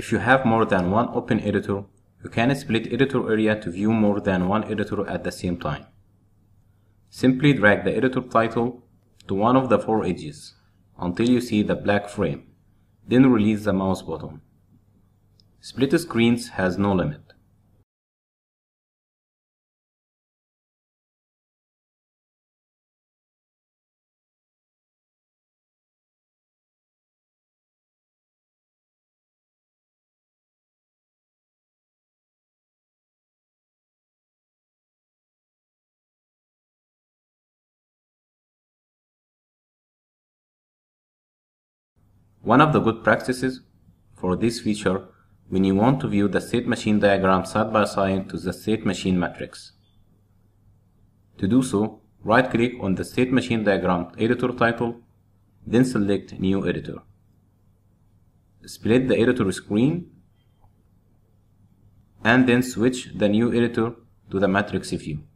If you have more than one open editor, you can split editor area to view more than one editor at the same time. Simply drag the editor title to one of the four edges until you see the black frame, then release the mouse button. Split screens has no limit. One of the good practices for this feature when you want to view the state machine diagram side by side to the state machine matrix. To do so, right click on the state machine diagram editor title, then select new editor. Split the editor screen and then switch the new editor to the matrix view.